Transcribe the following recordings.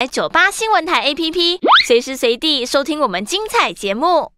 来九八新闻台 APP，随时随地收听我们精彩节目。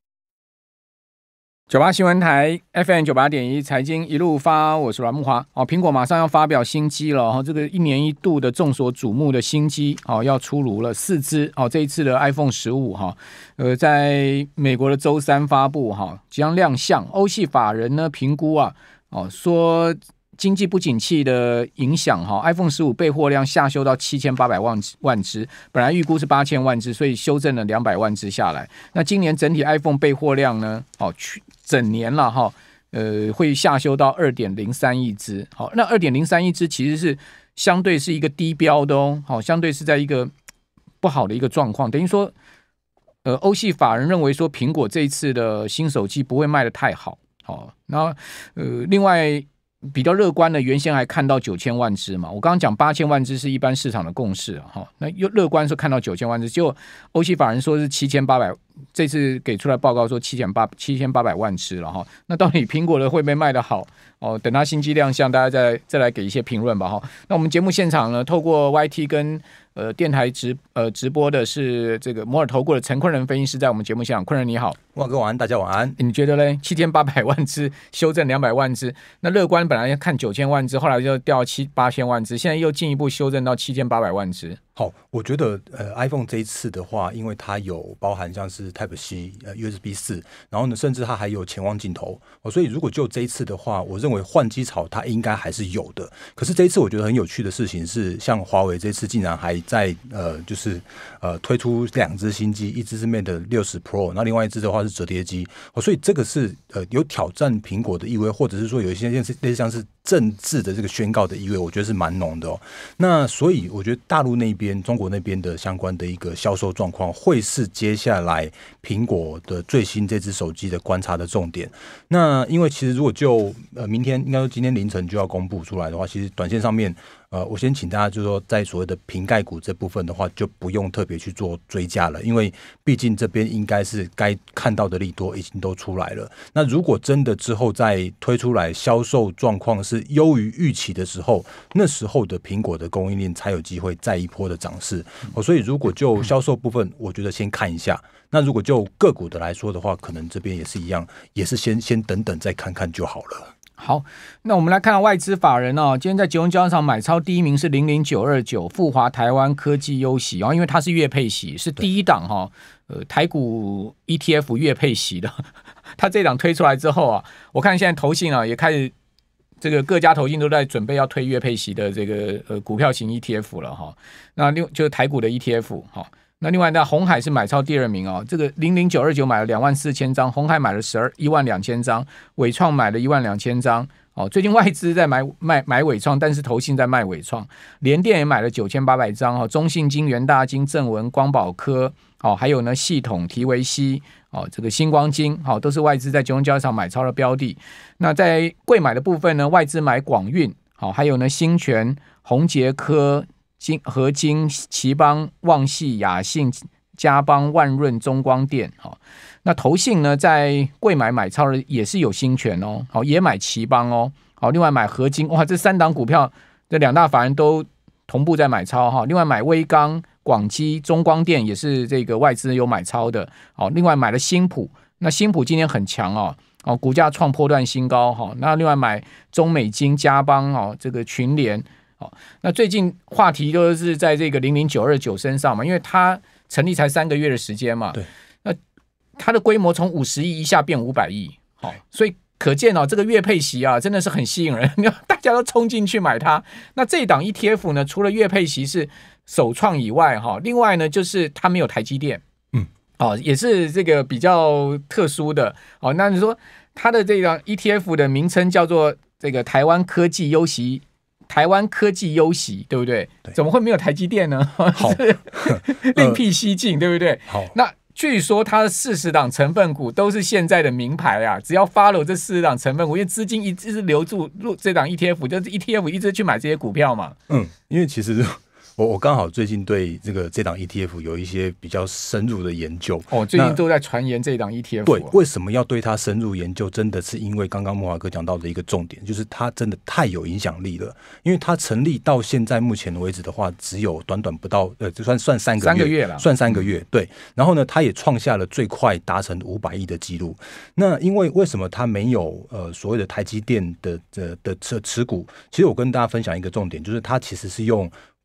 九八新闻台 FM 九八点一财经一路发，我是阮木华。哦，苹果马上要发表新机了哈，这个一年一度的众所瞩目的新机哦要出炉了，四支哦，这一次的 iPhone 十五哈，呃，在美国的周三发布哈，即将亮相。欧系法人呢评估啊，哦说。经济不景气的影响，哈，iPhone 十五备货量下修到七千八百万万只，本来预估是八千万只，所以修正了两百万只下来。那今年整体 iPhone 备货量呢？哦，去整年了哈，呃，会下修到二点零三亿只。好，那二点零三亿只其实是相对是一个低标的哦，好，相对是在一个不好的一个状况。等于说，呃，欧系法人认为说，苹果这一次的新手机不会卖的太好。哦，那呃，另外。比较乐观的，原先还看到九千万只嘛，我刚刚讲八千万只是一般市场的共识哈。那又乐观说看到九千万只，就欧系法人说是七千八百，这次给出来报告说七千八七千八百万只了哈。那到底苹果的会会卖的好哦？等它新机亮相，大家再再来给一些评论吧哈。那我们节目现场呢，透过 YT 跟。呃，电台直呃直播的是这个摩尔投顾的陈坤仁分析师，在我们节目现场。坤仁你好，旺哥晚安，大家晚安。你觉得嘞？七千八百万只修正两百万只，那乐观本来要看九千万只，后来就掉七八千万只，现在又进一步修正到七千八百万只。哦，我觉得呃，iPhone 这一次的话，因为它有包含像是 Type C、呃 USB 四，然后呢，甚至它还有潜望镜头哦，所以如果就这一次的话，我认为换机潮它应该还是有的。可是这一次我觉得很有趣的事情是，像华为这次竟然还在呃，就是呃推出两只新机，一只是 Mate 六十 Pro，那另外一只的话是折叠机哦，所以这个是呃有挑战苹果的意味，或者是说有一些类似类似像是政治的这个宣告的意味，我觉得是蛮浓的哦。那所以我觉得大陆那边。中国那边的相关的一个销售状况，会是接下来苹果的最新这只手机的观察的重点。那因为其实如果就呃明天应该说今天凌晨就要公布出来的话，其实短线上面。呃，我先请大家就说，在所谓的瓶盖股这部分的话，就不用特别去做追加了，因为毕竟这边应该是该看到的利多已经都出来了。那如果真的之后再推出来销售状况是优于预期的时候，那时候的苹果的供应链才有机会再一波的涨势。哦，所以如果就销售部分，我觉得先看一下。那如果就个股的来说的话，可能这边也是一样，也是先先等等再看看就好了。好，那我们来看外资法人哦。今天在九盈交易场买超第一名是零零九二九富华台湾科技优喜哦，因为它是月配喜是第一档哈。呃，台股 ETF 月配喜的，它这档推出来之后啊，我看现在投信啊也开始这个各家投信都在准备要推月配喜的这个呃股票型 ETF 了哈。那六就是台股的 ETF 哈。那另外呢，红海是买超第二名哦。这个零零九二九买了两万四千张，红海买了十二一万两千张，伟创买了一万两千张哦。最近外资在买卖买伟创，但是投信在卖伟创。联电也买了九千八百张哦。中信金、元大金、正文、光宝科哦，还有呢系统、提维西哦，这个星光金好，都是外资在金融交易场买超的标的。那在贵买的部分呢，外资买广运好，还有呢新泉、宏杰科。金合金旗邦旺系雅信、嘉邦万润中光电，哈，那投信呢在贵买买超的也是有新权哦，好也买旗邦哦，好另外买合金，哇，这三档股票，这两大法人都同步在买超哈，另外买威刚、广基、中光电也是这个外资有买超的，好，另外买了新普，那新普今天很强哦，哦股价创破断新高哈，那另外买中美金嘉邦哦，这个群联。好，那最近话题都是在这个零零九二九身上嘛，因为它成立才三个月的时间嘛，对，那它的规模从五十亿一下变五百亿，好，所以可见哦，这个月配席啊真的是很吸引人，你 看大家都冲进去买它。那这档 ETF 呢，除了月配席是首创以外，哈，另外呢就是它没有台积电，嗯，哦，也是这个比较特殊的哦。那你说它的这个 ETF 的名称叫做这个台湾科技优席。台湾科技优席，对不对？怎么会没有台积电呢？好，另辟蹊径，对不对？好，那据说它的四十档成分股都是现在的名牌啊，只要 follow 这四十档成分股，因为资金一直是留住入这档 ETF，就是 ETF 一直去买这些股票嘛。嗯，因为其实。我我刚好最近对这个这档 ETF 有一些比较深入的研究。哦，最近都在传言这档 ETF。对，为什么要对它深入研究？真的是因为刚刚莫华哥讲到的一个重点，就是它真的太有影响力了。因为它成立到现在目前为止的话，只有短短不到呃，就算算三个三个月了，算三个月。对，然后呢，它也创下了最快达成五百亿的记录。那因为为什么它没有呃所谓的台积电的的的持持股？其实我跟大家分享一个重点，就是它其实是用。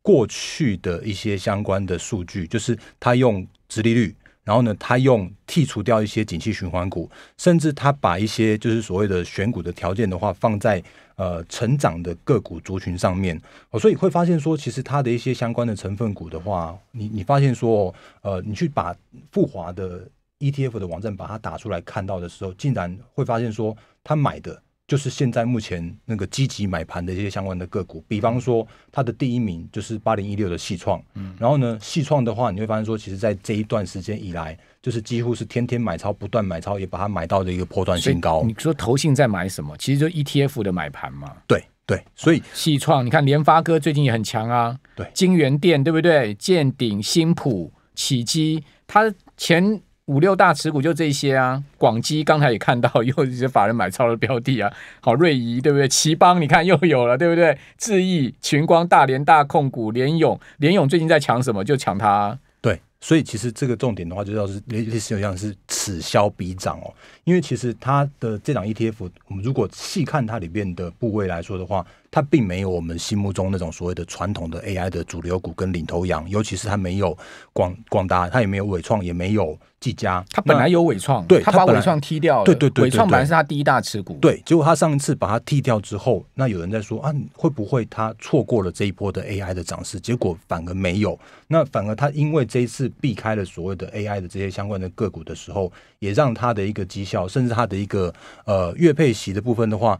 过去的一些相关的数据，就是他用直利率，然后呢，他用剔除掉一些景气循环股，甚至他把一些就是所谓的选股的条件的话，放在呃成长的个股族群上面。哦，所以会发现说，其实它的一些相关的成分股的话，你你发现说，呃，你去把富华的 ETF 的网站把它打出来看到的时候，竟然会发现说，他买的。就是现在目前那个积极买盘的一些相关的个股，比方说它的第一名就是八零一六的系创，嗯，然后呢，系创的话你会发现说，其实，在这一段时间以来，就是几乎是天天买超，不断买超，也把它买到的一个破断新高。你说投信在买什么？其实就 E T F 的买盘嘛。对对，所以系创，你看联发哥最近也很强啊，对，金源店对不对？建鼎、新普、启基，它前。五六大持股就这些啊，广基刚才也看到又一些法人买超的标的啊，好瑞仪对不对？奇邦你看又有了对不对？智亿、群光、大连大控股、联永，联永最近在抢什么？就抢它。对，所以其实这个重点的话，就要是类似像是此消彼长哦，因为其实它的这档 ETF，我们如果细看它里面的部位来说的话。它并没有我们心目中那种所谓的传统的 AI 的主流股跟领头羊，尤其是它没有广广达，它也没有伟创，也没有技嘉。它本来有伟创，对，它把伟创踢掉了。对对对，伟创本来是他第一大持股。对，结果他上一次把它踢掉之后，那有人在说啊，会不会他错过了这一波的 AI 的涨势？结果反而没有。那反而他因为这一次避开了所谓的 AI 的这些相关的个股的时候，也让他的一个绩效，甚至他的一个呃月配息的部分的话。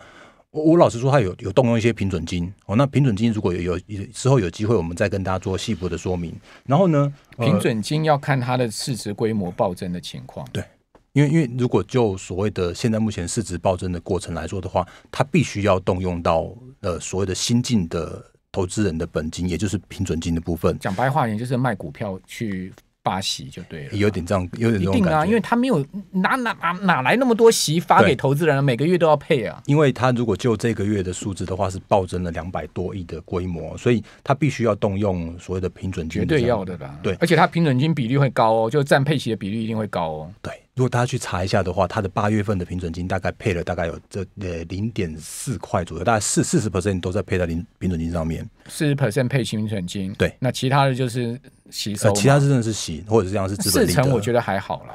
我老实说，他有有动用一些平准金哦。那平准金如果有有之后有机会，我们再跟大家做细部的说明。然后呢，平准金要看它的市值规模暴增的情况。对，因为因为如果就所谓的现在目前市值暴增的过程来说的话，它必须要动用到呃所谓的新进的投资人的本金，也就是平准金的部分。讲白话也就是卖股票去。发息就对了，有点这样，有点那种感觉。一定啊，因为他没有哪哪哪哪来那么多息发给投资人每个月都要配啊。因为他如果就这个月的数字的话，是暴增了两百多亿的规模，所以他必须要动用所谓的平准金。绝对要的啦。对，而且他平准金比例会高哦，就占配息的比例一定会高哦。对。如果大家去查一下的话，它的八月份的平准金大概配了大概有这呃零点四块左右，大概四四十 percent 都在配在零平准金上面，四十 percent 配平准金，对，那其他的就是吸收，其他真的是吸，或者是这样是资本利得，四成我觉得还好了。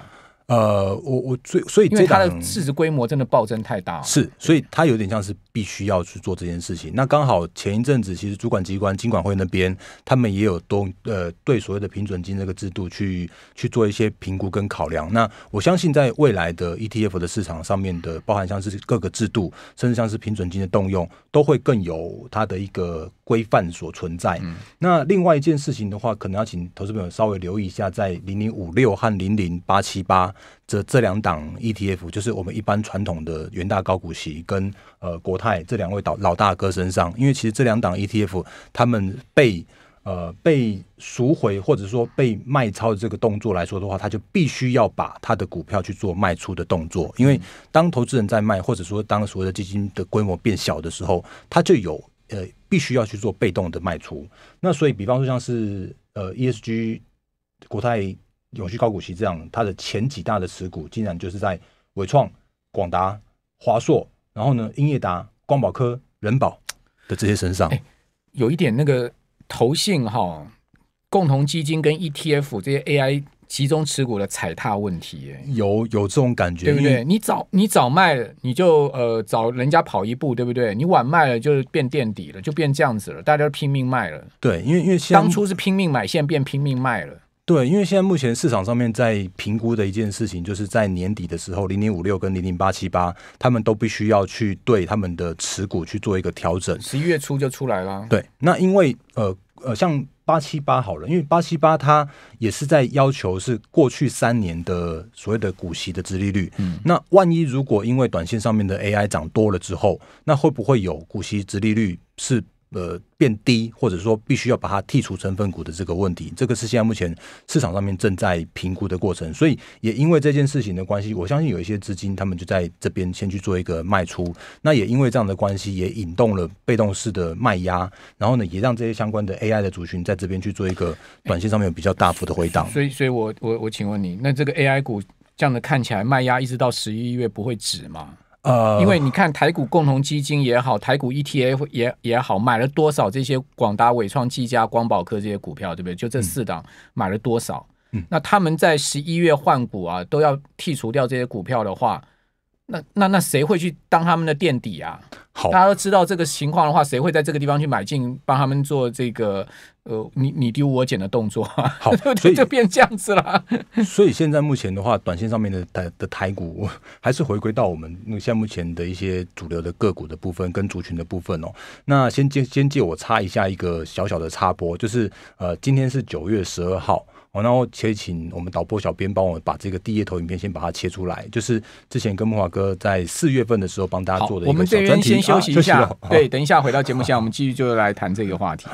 呃，我我所以所以因为它的市值规模真的暴增太大，是，所以它有点像是必须要去做这件事情。那刚好前一阵子，其实主管机关金管会那边，他们也有动呃对所谓的平准金这个制度去去做一些评估跟考量。那我相信在未来的 ETF 的市场上面的，包含像是各个制度，甚至像是平准金的动用，都会更有它的一个规范所存在。那另外一件事情的话，可能要请投资朋友稍微留意一下，在零零五六和零零八七八。这这两档 ETF，就是我们一般传统的元大高股息跟呃国泰这两位老老大哥身上，因为其实这两档 ETF，他们被呃被赎回或者说被卖超的这个动作来说的话，他就必须要把他的股票去做卖出的动作，因为当投资人在卖或者说当所有的基金的规模变小的时候，他就有呃必须要去做被动的卖出。那所以，比方说像是呃 ESG 国泰。永续高股息这样，它的前几大的持股竟然就是在伟创、广达、华硕，然后呢，英业达、光宝科、人保的这些身上。有一点那个投信哈，共同基金跟 ETF 这些 AI 集中持股的踩踏问题，哎，有有这种感觉，对不对？你早你早卖了，你就呃早人家跑一步，对不对？你晚卖了，就是变垫底了，就变这样子了。大家都拼命卖了，对，因为因为当初是拼命买，现在变拼命卖了。对，因为现在目前市场上面在评估的一件事情，就是在年底的时候，零零五六跟零零八七八，他们都必须要去对他们的持股去做一个调整。十一月初就出来啦。对，那因为呃呃，像八七八好了，因为八七八它也是在要求是过去三年的所谓的股息的殖利率。嗯。那万一如果因为短线上面的 AI 涨多了之后，那会不会有股息殖利率是？呃，变低，或者说必须要把它剔除成分股的这个问题，这个是现在目前市场上面正在评估的过程。所以也因为这件事情的关系，我相信有一些资金他们就在这边先去做一个卖出。那也因为这样的关系，也引动了被动式的卖压，然后呢，也让这些相关的 AI 的族群在这边去做一个短线上面比较大幅的回档。所以，所以我我我请问你，那这个 AI 股这样的看起来卖压一直到十一月不会止吗？呃，因为你看台股共同基金也好，台股 ETF 也也好，买了多少这些广达、伟创、积家光宝科这些股票，对不对？就这四档买了多少？嗯，那他们在十一月换股啊，都要剔除掉这些股票的话。那那那谁会去当他们的垫底啊？好，大家都知道这个情况的话，谁会在这个地方去买进，帮他们做这个呃，你你丢我捡的动作？好，所以就变这样子了。所以现在目前的话，短线上面的的的台股还是回归到我们那现在目前的一些主流的个股的部分跟族群的部分哦。那先借先借我插一下一个小小的插播，就是呃，今天是九月十二号。好，然后且请我们导播小编帮我把这个第一投影片先把它切出来，就是之前跟木华哥在四月份的时候帮大家做的一个小专题。休息一下，对，等一下回到节目先，我们继续就来谈这个话题。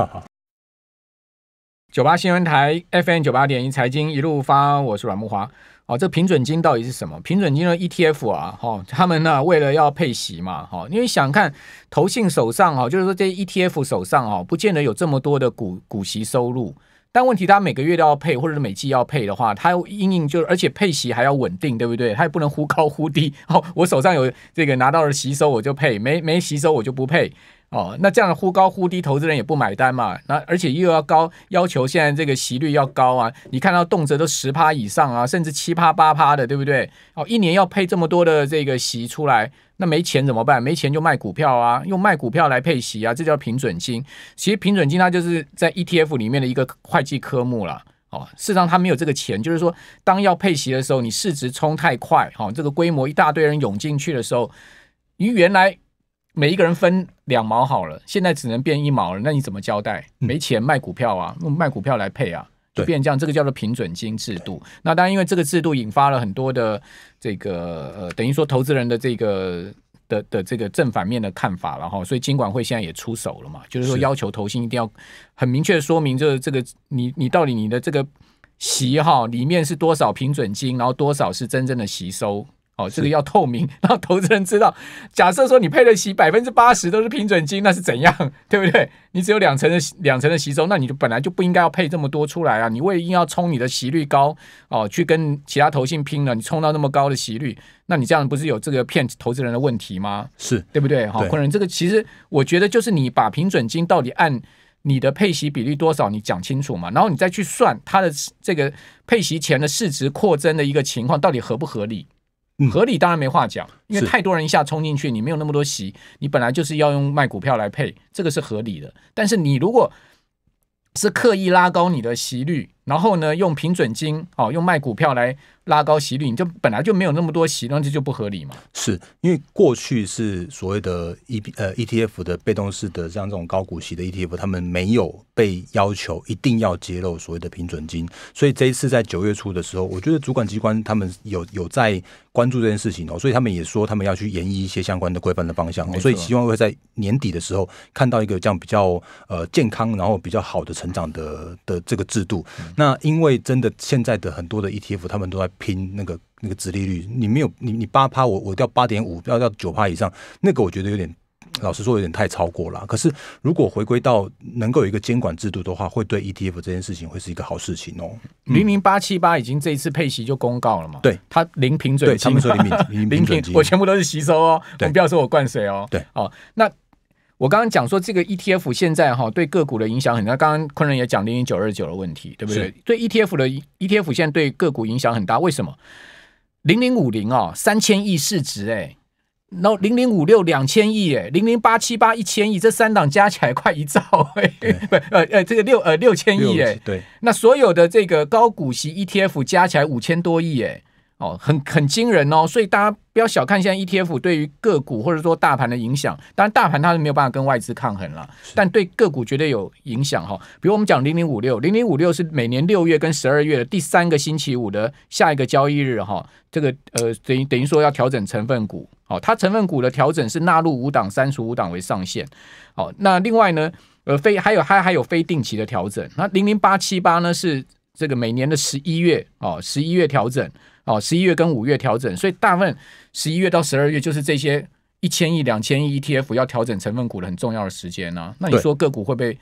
九八新闻台 FM 九八点一财经一路发，我是阮木华。哦，这平准金到底是什么？平准金的 ETF 啊，哈，他们呢为了要配息嘛，哈，因为想看投信手上哈，就是说这 ETF 手上哈，不见得有这么多的股股息收入。但问题，它每个月都要配，或者是每季要配的话，它应应就而且配息还要稳定，对不对？它也不能忽高忽低。好，我手上有这个拿到了吸收，我就配；没没吸收，我就不配。哦，那这样的忽高忽低，投资人也不买单嘛。那而且又要高要求，现在这个息率要高啊。你看到动辄都十趴以上啊，甚至七趴八趴的，对不对？哦，一年要配这么多的这个息出来，那没钱怎么办？没钱就卖股票啊，用卖股票来配息啊，这叫平准金。其实平准金它就是在 ETF 里面的一个会计科目了。哦，事实上他没有这个钱，就是说当要配息的时候，你市值冲太快，哦，这个规模一大堆人涌进去的时候，你原来。每一个人分两毛好了，现在只能变一毛了，那你怎么交代？没钱卖股票啊？用卖股票来配啊？就变这样，这个叫做平准金制度。那当然，因为这个制度引发了很多的这个呃，等于说投资人的这个的的这个正反面的看法了哈。所以，金管会现在也出手了嘛，就是说要求投信一定要很明确说明，就是这个你你到底你的这个席哈里面是多少平准金，然后多少是真正的吸收。哦，这个要透明，让投资人知道。假设说你配的息百分之八十都是平准金，那是怎样，对不对？你只有两成的两成的息收，那你就本来就不应该要配这么多出来啊！你为硬要冲你的息率高哦，去跟其他投信拼了，你冲到那么高的息率，那你这样不是有这个骗投资人的问题吗？是对不对？好，昆仁，这个其实我觉得就是你把平准金到底按你的配息比例多少你讲清楚嘛，然后你再去算它的这个配席前的市值扩增的一个情况到底合不合理。合理当然没话讲，因为太多人一下冲进去，你没有那么多席，你本来就是要用卖股票来配，这个是合理的。但是你如果是刻意拉高你的席率。然后呢，用平准金哦，用卖股票来拉高息率，你就本来就没有那么多息，那这就不合理嘛。是因为过去是所谓的 E 呃 ETF 的被动式的像这种高股息的 ETF，他们没有被要求一定要揭露所谓的平准金，所以这一次在九月初的时候，我觉得主管机关他们有有在关注这件事情哦，所以他们也说他们要去研议一些相关的规范的方向，所以希望会在年底的时候看到一个这样比较呃健康，然后比较好的成长的的这个制度。那因为真的现在的很多的 ETF，他们都在拼那个那个殖利率，你没有你你八趴，我我掉八点五，要到九趴以上，那个我觉得有点，老实说有点太超过了。可是如果回归到能够有一个监管制度的话，会对 ETF 这件事情会是一个好事情哦。零零八七八已经这一次配息就公告了嘛，对，它零平准，他们说零零 零平，我全部都是吸收哦，不要说我灌水哦，对，哦那。我刚刚讲说，这个 ETF 现在哈对个股的影响很大。刚刚坤仁也讲零零九二九的问题，对不对？对 ETF 的 ETF 现在对个股影响很大，为什么？零零五零哦，三千亿市值哎，然后零零五六两千亿哎，零零八七八一千亿，这三档加起来快一兆，不 呃呃这个六呃六千亿哎，对，那所有的这个高股息 ETF 加起来五千多亿哎。哦，很很惊人哦，所以大家不要小看现在 ETF 对于个股或者说大盘的影响。当然，大盘它是没有办法跟外资抗衡了，但对个股绝对有影响哈。比如我们讲零零五六，零零五六是每年六月跟十二月的第三个星期五的下一个交易日哈。这个呃等于等于说要调整成分股哦，它成分股的调整是纳入五档，三十五档为上限哦。那另外呢，呃非还有还还有非定期的调整。那零零八七八呢是这个每年的十一月哦，十一月调整。哦，十一月跟五月调整，所以大部分十一月到十二月就是这些一千亿、两千亿 ETF 要调整成分股的很重要的时间呢。那你说个股会被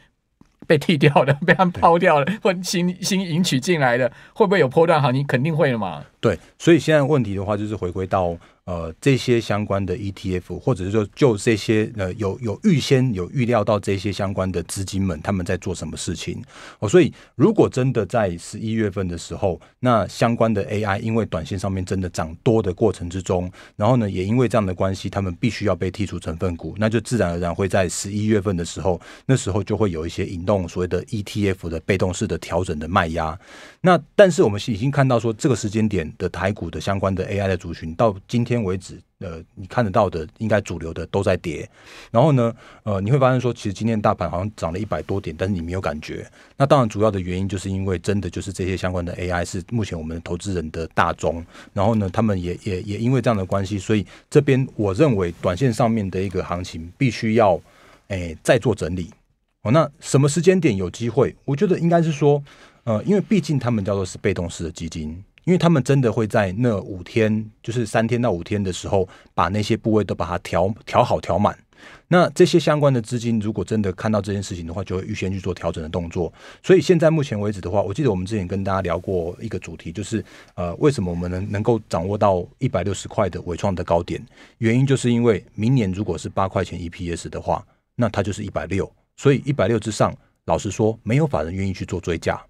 被剃掉的，被他们抛掉了，或新新引取进来的，会不会有破段行情？肯定会了嘛。对，所以现在问题的话，就是回归到。呃，这些相关的 ETF，或者是说，就这些呃，有有预先有预料到这些相关的资金们，他们在做什么事情？哦，所以如果真的在十一月份的时候，那相关的 AI 因为短线上面真的涨多的过程之中，然后呢，也因为这样的关系，他们必须要被剔除成分股，那就自然而然会在十一月份的时候，那时候就会有一些引动所谓的 ETF 的被动式的调整的卖压。那但是我们已经看到说，这个时间点的台股的相关的 AI 的族群到今天。天为止，呃，你看得到的应该主流的都在跌，然后呢，呃，你会发现说，其实今天大盘好像涨了一百多点，但是你没有感觉。那当然，主要的原因就是因为真的就是这些相关的 AI 是目前我们投资人的大宗，然后呢，他们也也也因为这样的关系，所以这边我认为短线上面的一个行情必须要诶再做整理。哦，那什么时间点有机会？我觉得应该是说，呃，因为毕竟他们叫做是被动式的基金。因为他们真的会在那五天，就是三天到五天的时候，把那些部位都把它调调好、调满。那这些相关的资金，如果真的看到这件事情的话，就会预先去做调整的动作。所以现在目前为止的话，我记得我们之前跟大家聊过一个主题，就是呃，为什么我们能能够掌握到一百六十块的伟创的高点？原因就是因为明年如果是八块钱一 P S 的话，那它就是一百六。所以一百六之上，老实说，没有法人愿意去做追加。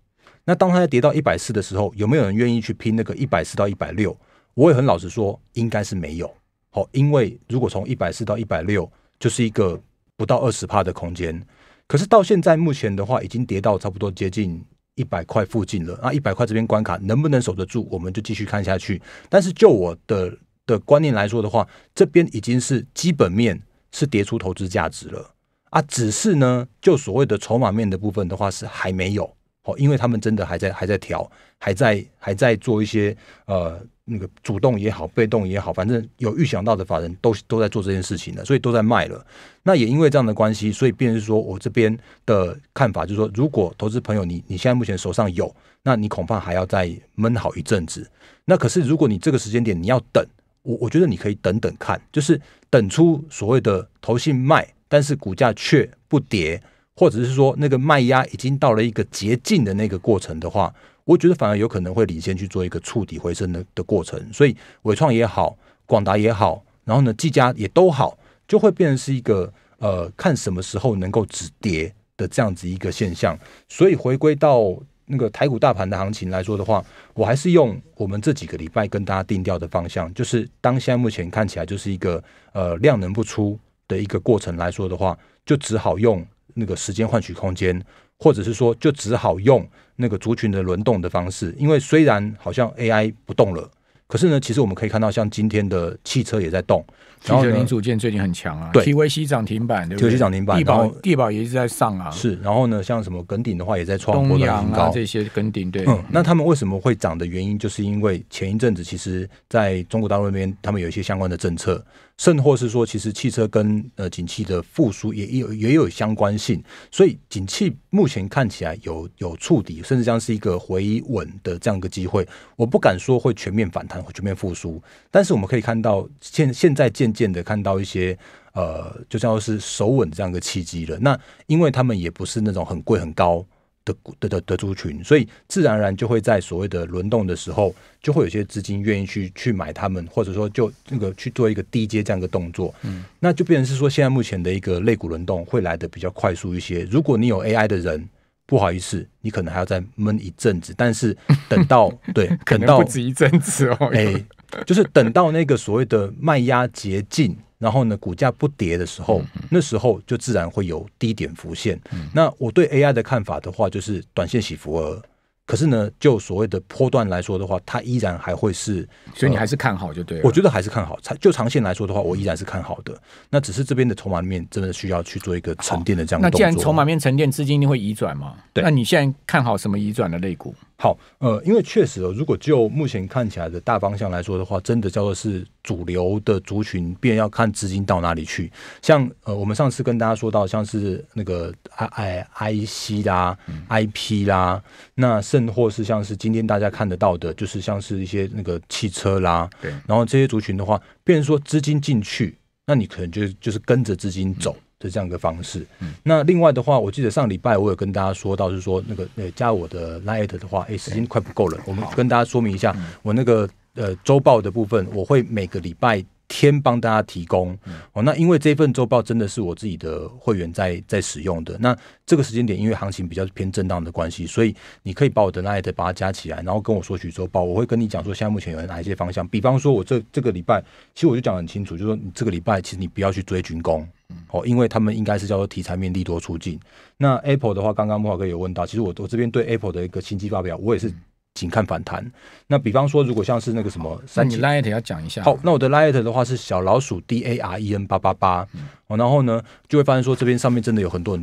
那当它跌到一百四的时候，有没有人愿意去拼那个一百四到一百六？我也很老实说，应该是没有。好，因为如果从一百四到一百六，就是一个不到二十帕的空间。可是到现在目前的话，已经跌到差不多接近一百块附近了。那一百块这边关卡能不能守得住？我们就继续看下去。但是就我的的观念来说的话，这边已经是基本面是跌出投资价值了啊，只是呢，就所谓的筹码面的部分的话，是还没有。哦，因为他们真的还在还在调，还在还在做一些呃那个主动也好，被动也好，反正有预想到的法人，都都在做这件事情的，所以都在卖了。那也因为这样的关系，所以便是说我这边的看法就是说，如果投资朋友你你现在目前手上有，那你恐怕还要再闷好一阵子。那可是如果你这个时间点你要等，我我觉得你可以等等看，就是等出所谓的投信卖，但是股价却不跌。或者是说那个卖压已经到了一个捷径的那个过程的话，我觉得反而有可能会领先去做一个触底回升的的过程。所以伟创也好，广达也好，然后呢，技嘉也都好，就会变成是一个呃，看什么时候能够止跌的这样子一个现象。所以回归到那个台股大盘的行情来说的话，我还是用我们这几个礼拜跟大家定调的方向，就是当下目前看起来就是一个呃量能不出的一个过程来说的话，就只好用。那个时间换取空间，或者是说就只好用那个族群的轮动的方式，因为虽然好像 AI 不动了，可是呢，其实我们可以看到，像今天的汽车也在动。汽车零组件最近很强啊，对，TVC 涨停板，对，TVC 涨停板，地保地保也一直在上啊。是，然后呢，像什么耿鼎的话也在创高的很高，这些耿鼎，对。那他们为什么会涨的原因，就是因为前一阵子其实在中国大陆那边，他们有一些相关的政策。甚或是说，其实汽车跟呃景气的复苏也有也有相关性，所以景气目前看起来有有触底，甚至像是一个回稳的这样一个机会。我不敢说会全面反弹或全面复苏，但是我们可以看到现现在渐渐的看到一些呃，就像是守稳这样一个契机了。那因为他们也不是那种很贵很高。的的的的族群，所以自然而然就会在所谓的轮动的时候，就会有些资金愿意去去买他们，或者说就那个去做一个低阶这样的动作。嗯，那就变成是说，现在目前的一个肋骨轮动会来的比较快速一些。如果你有 AI 的人，不好意思，你可能还要再闷一阵子。但是等到 对，等到不止一阵子哦，哎，就是等到那个所谓的卖压捷径。然后呢，股价不跌的时候，那时候就自然会有低点浮现。那我对 AI 的看法的话，就是短线起伏而，可是呢，就所谓的波段来说的话，它依然还会是。所以你还是看好就对。我觉得还是看好，就长线来说的话，我依然是看好的。那只是这边的筹码面真的需要去做一个沉淀的这样。那既然筹码面沉淀，资金会移转嘛？那你现在看好什么移转的类股？好，呃，因为确实，哦，如果就目前看起来的大方向来说的话，真的叫做是主流的族群，便要看资金到哪里去。像呃，我们上次跟大家说到，像是那个 I I I C 啦，I P 啦，那甚或是像是今天大家看得到的，就是像是一些那个汽车啦，对，然后这些族群的话，变说资金进去，那你可能就就是跟着资金走。的这样一个方式。那另外的话，我记得上礼拜我有跟大家说到，是说那个呃加我的 light 的话，哎时间快不够了。我们跟大家说明一下，我那个呃周报的部分，我会每个礼拜天帮大家提供。哦，那因为这份周报真的是我自己的会员在在使用的。那这个时间点，因为行情比较偏震荡的关系，所以你可以把我的 light 把它加起来，然后跟我说取周报，我会跟你讲说现在目前有哪一些方向。比方说，我这这个礼拜，其实我就讲很清楚，就是说你这个礼拜其实你不要去追军工。哦，因为他们应该是叫做题材面利多出劲。那 Apple 的话，刚刚莫华哥有问到，其实我我这边对 Apple 的一个新机发表，我也是仅看反弹。那比方说，如果像是那个什么三，你 Light 要讲一下。好，那我的 Light 的话是小老鼠 D A R E N 八八八。哦，然后呢，就会发现说这边上面真的有很多很多。